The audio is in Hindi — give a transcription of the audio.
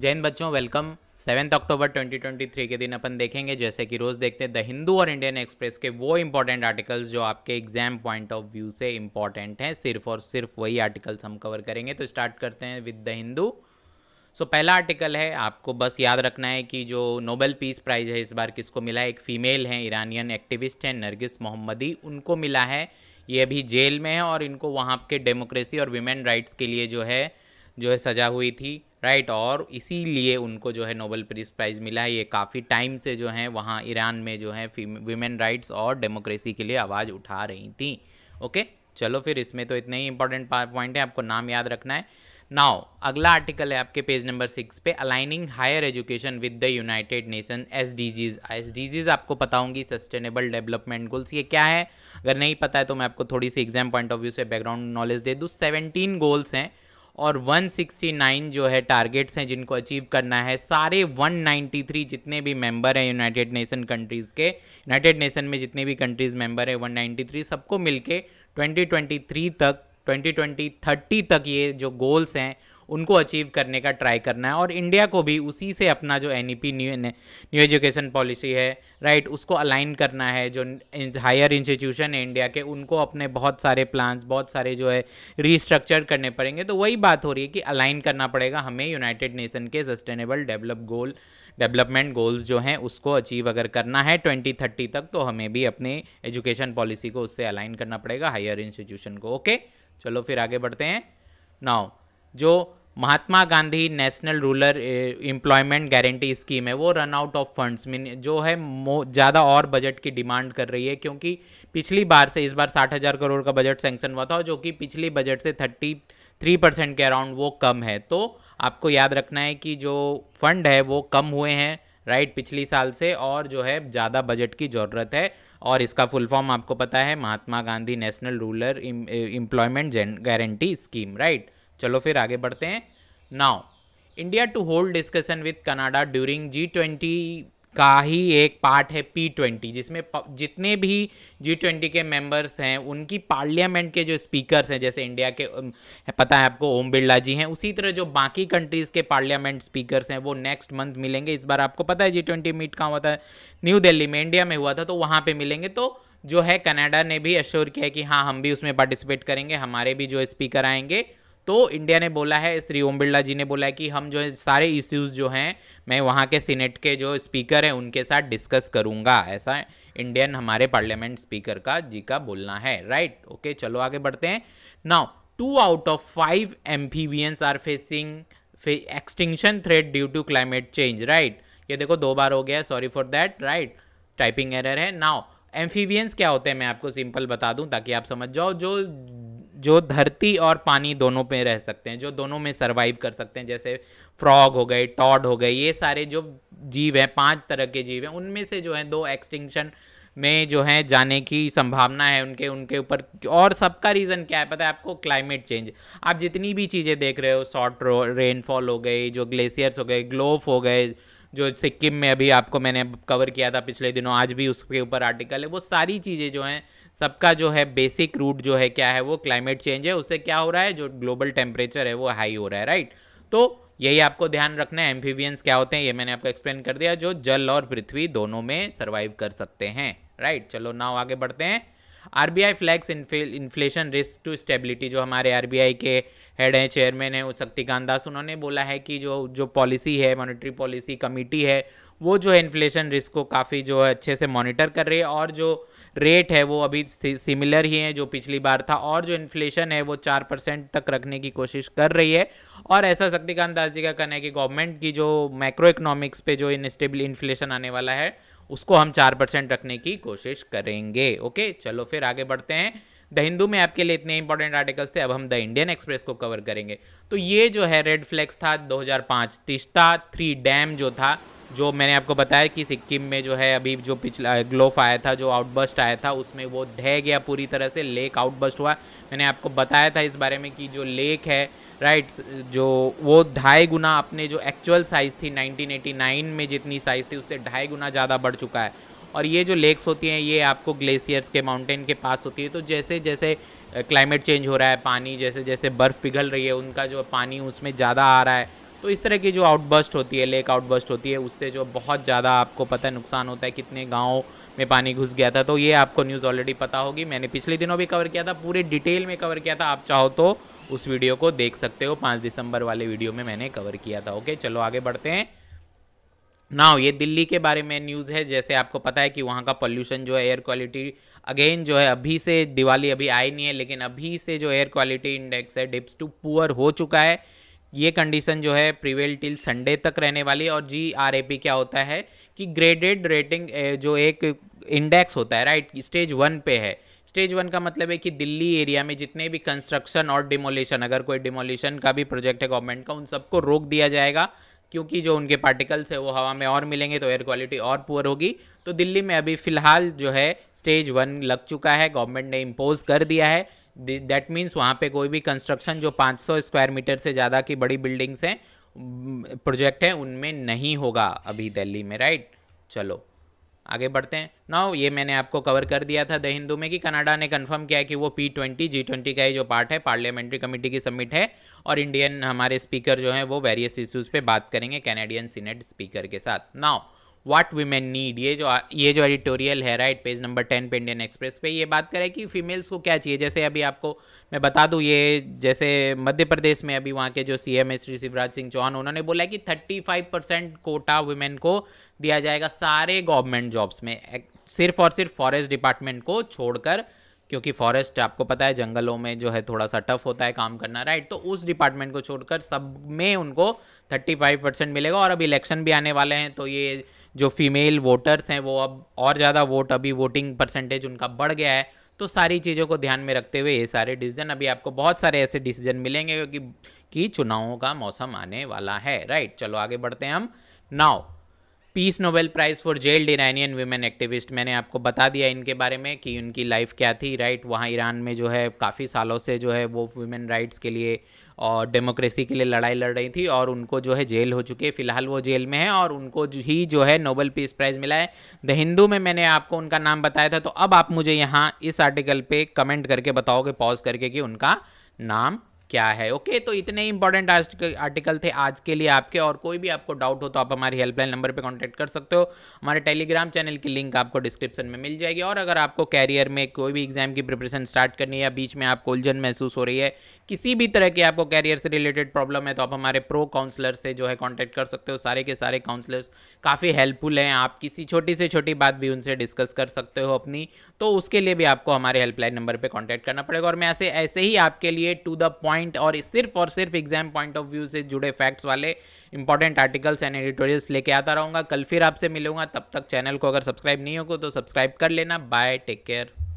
जैन बच्चों वेलकम सेवन्थ अक्टूबर 2023 के दिन अपन देखेंगे जैसे कि रोज़ देखते हैं द हिंदू और इंडियन एक्सप्रेस के वो इंपॉर्टेंट आर्टिकल्स जो आपके एग्जाम पॉइंट ऑफ व्यू से इंपॉर्टेंट हैं सिर्फ और सिर्फ वही आर्टिकल्स हम कवर करेंगे तो स्टार्ट करते हैं विद द हिंदू सो पहला आर्टिकल है आपको बस याद रखना है कि जो नोबेल पीस प्राइज़ है इस बार किसको मिला है एक फ़ीमेल हैं ईरानियन एक्टिविस्ट हैं नरगिस मोहम्मदी उनको मिला है ये अभी जेल में है और इनको वहाँ के डेमोक्रेसी और वीमेन राइट्स के लिए जो है जो है सजा हुई थी राइट और इसीलिए उनको जो है नोबेल पीस प्राइज़ मिला है ये काफ़ी टाइम से जो है वहाँ ईरान में जो है वीमेन राइट्स और डेमोक्रेसी के लिए आवाज़ उठा रही थी ओके चलो फिर इसमें तो इतने ही इंपॉर्टेंट पॉइंट है आपको नाम याद रखना है नाउ अगला आर्टिकल है आपके पेज नंबर सिक्स पे aligning higher education with the United Nation S DGs S DGs आपको पता होंगी सस्टेनेबल डेवलपमेंट गोल्स ये क्या है अगर नहीं पता है तो मैं आपको थोड़ी सी एग्जाम पॉइंट ऑफ व्यू से बैकग्राउंड नॉलेज दे दूँ सेवनटीन गोल्स हैं और 169 जो है टारगेट्स हैं जिनको अचीव करना है सारे 193 जितने भी मेंबर हैं यूनाइटेड नेशन कंट्रीज़ के यूनाइटेड नेशन में जितने भी कंट्रीज़ मेंबर हैं 193 सबको मिलके 2023 तक 2020 30 तक ये जो गोल्स हैं उनको अचीव करने का ट्राई करना है और इंडिया को भी उसी से अपना जो an new new education policy है राइट उसको अलाइन करना है जो हायर इंस्टीट्यूशन है इंडिया के उनको अपने बहुत सारे प्लान्स बहुत सारे जो है रीस्ट्रक्चर करने पड़ेंगे तो वही बात हो रही है कि अलाइन करना पड़ेगा हमें यूनाइटेड नेशन के sustainable develop goal development goals जो हैं उसको अचीव अगर करना है ट्वेंटी थर्टी तक तो हमें भी अपने एजुकेशन पॉलिसी को उससे अलाइन करना पड़ेगा हायर इंस्टीट्यूशन को ओके चलो फिर आगे बढ़ते हैं नाउ जो Mahatma Gandhi National Rural Employment Guarantee Scheme है वो run out of funds mean जो है ज़्यादा और बजट की डिमांड कर रही है क्योंकि पिछली बार से इस बार साठ हज़ार करोड़ का बजट सेंक्शन हुआ था जो कि पिछली बजट से थर्टी थ्री परसेंट के अराउंड वो कम है तो आपको याद रखना है कि जो फंड है वो कम हुए हैं राइट पिछली साल से और जो है ज़्यादा बजट की ज़रूरत है और इसका फुल फॉर्म आपको पता है Mahatma Gandhi National Rural Employment Guarantee Scheme right चलो फिर आगे बढ़ते हैं now India to hold discussion with Canada during G twenty का ही एक पार्ट है पी ट्वेंटी जिसमें जितने भी जी ट्वेंटी के मेंबर्स हैं उनकी पार्लियामेंट के जो स्पीकर्स हैं जैसे इंडिया के पता है आपको ओम बिरला जी हैं उसी तरह जो बाकी कंट्रीज़ के पार्लियामेंट स्पीकर्स हैं वो नेक्स्ट मंथ मिलेंगे इस बार आपको पता है जी ट्वेंटी मीट कहाँ हुआ था न्यू दिल्ली में इंडिया में हुआ था तो वहाँ पर मिलेंगे तो जो है कनाडा ने भी अश्योर किया है कि हाँ हम भी उसमें पार्टिसिपेट करेंगे हमारे भी जो स्पीकर आएंगे तो इंडिया ने बोला है श्री ओम बिरला जी ने बोला है कि हम जो है सारे इश्यूज़ जो हैं मैं वहाँ के सीनेट के जो स्पीकर हैं उनके साथ डिस्कस करूँगा ऐसा इंडियन हमारे पार्लियामेंट स्पीकर का जी का बोलना है राइट ओके चलो आगे बढ़ते हैं now two out of five amphibians are facing extinction threat due to climate change right ये देखो दो बार हो गया sorry for that right typing error है नाउ एम्फीवियंस क्या होते हैं मैं आपको सिंपल बता दूं ताकि आप समझ जाओ जो जो धरती और पानी दोनों पे रह सकते हैं जो दोनों में सरवाइव कर सकते हैं जैसे फ्रॉग हो गए टॉड हो गए ये सारे जो जीव हैं पांच तरह के जीव हैं उनमें से जो है दो एक्सटिंक्शन में जो है जाने की संभावना है उनके उनके ऊपर और सबका रीज़न क्या है पता है आपको क्लाइमेट चेंज आप जितनी भी चीज़ें देख रहे हो शॉर्ट रेनफॉल हो गई जो ग्लेशियर्स हो गए ग्लोफ हो गए जो सिक्किम में अभी आपको मैंने कवर किया था पिछले दिनों आज भी उसके ऊपर आर्टिकल है वो सारी चीज़ें जो हैं सबका जो है बेसिक रूट जो है क्या है वो क्लाइमेट चेंज है उससे क्या हो रहा है जो ग्लोबल टेम्परेचर है वो हाई हो रहा है राइट तो यही आपको ध्यान रखना है एम्फीबियंस क्या होते हैं ये मैंने आपको एक्सप्लेन कर दिया जो जल और पृथ्वी दोनों में सर्वाइव कर सकते हैं राइट चलो नाव आगे बढ़ते हैं R B I flags inflation risk to stability जो हमारे आर बी आई के हेड हैं चेयरमैन हैं शक्तिकांत दास उन्होंने बोला है कि जो जो पॉलिसी है मॉनिटरी पॉलिसी कमेटी है वो जो है इन्फ्लेशन रिस्क को काफ़ी जो है अच्छे से मॉनिटर कर रही है और जो रेट है वो अभी सिमिलर ही है जो पिछली बार था और जो इन्फ्लेशन है वो चार परसेंट तक रखने की कोशिश कर रही है और ऐसा शक्तिकांत दास जी का कहना है कि गवर्नमेंट की जो मैक्रो इकोनॉमिक्स पे जो इनस्टेबल इन्फ्लेशन आने वाला है उसको हम चार परसेंट रखने की कोशिश करेंगे ओके चलो फिर आगे बढ़ते हैं द हिंदू में आपके लिए इतने इंपॉर्टेंट आर्टिकल्स थे अब हम द इंडियन एक्सप्रेस को कवर करेंगे तो ये जो है रेड फ्लैक्स था 2005 तिश्ता थ्री डैम जो था जो मैंने आपको बताया कि सिक्किम में जो है अभी जो पिछला ग्लोफ आया था जो आउटबस्ट आया था उसमें वो ढह गया पूरी तरह से लेक आउटबस्ट हुआ मैंने आपको बताया था इस बारे में कि जो लेक है राइट जो वो ढाई गुना अपने जो एक्चुअल साइज़ थी 1989 में जितनी साइज़ थी उससे ढाई गुना ज़्यादा बढ़ चुका है और ये जो लेक्स होती हैं ये आपको ग्लेशियर्स के माउंटेन के पास होती है तो जैसे जैसे क्लाइमेट uh, चेंज हो रहा है पानी जैसे जैसे बर्फ़ पिघल रही है उनका जो पानी उसमें ज़्यादा आ रहा है तो इस तरह की जो आउटबस्ट होती है लेक आउटबस्ट होती है उससे जो बहुत ज़्यादा आपको पता है नुकसान होता है कितने गाँव में पानी घुस गया था तो ये आपको न्यूज़ ऑलरेडी पता होगी मैंने पिछले दिनों भी कवर किया था पूरे डिटेल में कवर किया था आप चाहो तो उस वीडियो को देख सकते हो पाँच दिसंबर वाले वीडियो में मैंने कवर किया था ओके चलो आगे बढ़ते हैं नाउ ये दिल्ली के बारे में न्यूज़ है जैसे आपको पता है कि वहाँ का पोल्यूशन जो है एयर क्वालिटी अगेन जो है अभी से दिवाली अभी आई नहीं है लेकिन अभी से जो एयर क्वालिटी इंडेक्स है डिप्स टू पुअर हो चुका है ये कंडीशन जो है प्रिवेल टिल संडे तक रहने वाली और जी आर ए पी क्या होता है कि ग्रेडेड रेटिंग जो एक इंडेक्स होता है राइट स्टेज वन पे है स्टेज वन का मतलब है कि दिल्ली एरिया में जितने भी कंस्ट्रक्शन और डिमोलिशन अगर कोई डिमोलिशन का भी प्रोजेक्ट है गवर्नमेंट का उन सबको रोक दिया जाएगा क्योंकि जो उनके पार्टिकल्स है वो हवा में और मिलेंगे तो एयर क्वालिटी और पुअर होगी तो दिल्ली में अभी फ़िलहाल जो है स्टेज वन लग चुका है गवर्नमेंट ने इम्पोज कर दिया है दैट मीन्स वहाँ पे कोई भी कंस्ट्रक्शन जो 500 स्क्वायर मीटर से ज़्यादा की बड़ी बिल्डिंग्स हैं प्रोजेक्ट हैं उनमें नहीं होगा अभी दिल्ली में राइट चलो आगे बढ़ते हैं नाउ ये मैंने आपको कवर कर दिया था द हिंदू में कि कनाडा ने कंफर्म किया है कि वो पी ट्वेंटी जी ट्वेंटी का ही जो पार्ट है पार्लियामेंट्री कमेटी की सबमिट है और इंडियन हमारे स्पीकर जो हैं वो वेरियस इश्यूज़ पे बात करेंगे कैनेडियन सीनेट स्पीकर के साथ नाउ व्हाट वीमेन नीड ये जो ये जो एडिटोरियल है राइट पेज नंबर टेन पे इंडियन एक्सप्रेस पे ये बात करें कि फीमेल्स को क्या चाहिए जैसे अभी आपको मैं बता दूँ ये जैसे मध्य प्रदेश में अभी वहाँ के जो सी एम श्री शिवराज सिंह चौहान उन्होंने बोला कि thirty five percent quota women को दिया जाएगा सारे गवर्नमेंट जॉब्स में सिर्फ और सिर्फ फॉरेस्ट डिपार्टमेंट को छोड़कर क्योंकि फॉरेस्ट आपको पता है जंगलों में जो है थोड़ा सा टफ होता है काम करना राइट तो उस डिपार्टमेंट को छोड़कर सब में उनको थर्टी फाइव परसेंट मिलेगा और अब इलेक्शन भी आने वाले हैं तो ये जो फीमेल वोटर्स हैं वो अब और ज़्यादा वोट अभी वोटिंग परसेंटेज उनका बढ़ गया है तो सारी चीज़ों को ध्यान में रखते हुए ये सारे डिसीजन अभी आपको बहुत सारे ऐसे डिसीजन मिलेंगे क्योंकि कि चुनावों का मौसम आने वाला है राइट चलो आगे बढ़ते हैं हम now peace Nobel prize for jailed Iranian women activist मैंने आपको बता दिया इनके बारे में कि उनकी लाइफ क्या थी राइट वहाँ ईरान में जो है काफ़ी सालों से जो है वो वुमेन राइट्स के लिए और डेमोक्रेसी के लिए लड़ाई लड़ रही थी और उनको जो है जेल हो चुकी है फिलहाल वो जेल में है और उनको जो ही जो है नोबेल पीस प्राइज़ मिला है द हिंदू में मैंने आपको उनका नाम बताया था तो अब आप मुझे यहाँ इस आर्टिकल पर कमेंट करके बताओगे पॉज करके कि उनका नाम क्या है ओके तो इतने इंपॉर्टेंट आर्टिकल थे आज के लिए आपके और कोई भी आपको डाउट हो तो आप हमारी हेल्पलाइन नंबर पर कॉन्टैक्ट कर सकते हो हमारे टेलीग्राम चैनल की लिंक आपको डिस्क्रिप्शन में मिल जाएगी और अगर आपको कैरियर में कोई भी एग्जाम की प्रिपरेशन स्टार्ट करनी है या बीच में आपको उलझन महसूस हो रही है किसी भी तरह की आपको कैरियर से रिलेटेड प्रॉब्लम है तो आप हमारे प्रो काउंसलर से जो है कॉन्टैक्ट कर सकते हो सारे के सारे काउंसलर्स काफ़ी हेल्पफुल हैं आप किसी छोटी से छोटी बात भी उनसे डिस्कस कर सकते हो अपनी तो उसके लिए भी आपको हमारे हेल्पलाइन नंबर पर कॉन्टैक्ट करना पड़ेगा और मैं ऐसे ऐसे ही आपके लिए टू द पॉइंट पॉइंट और सिर्फ और सिर्फ एग्जाम पॉइंट ऑफ व्यू से जुड़े फैक्ट्स वाले इंपॉर्टेंट आर्टिकल्स एंड एडिटोरियल्स लेके आता रहूँगा कल फिर आपसे मिलूंगा तब तक चैनल को अगर सब्सक्राइब नहीं होगा तो सब्सक्राइब कर लेना बाय टेक केयर